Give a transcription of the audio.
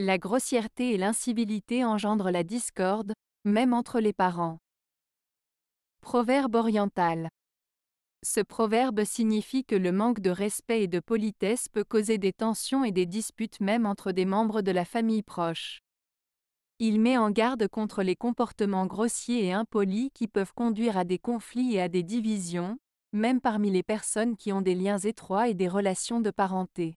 La grossièreté et l'incivilité engendrent la discorde, même entre les parents. Proverbe oriental. Ce proverbe signifie que le manque de respect et de politesse peut causer des tensions et des disputes même entre des membres de la famille proche. Il met en garde contre les comportements grossiers et impolis qui peuvent conduire à des conflits et à des divisions, même parmi les personnes qui ont des liens étroits et des relations de parenté.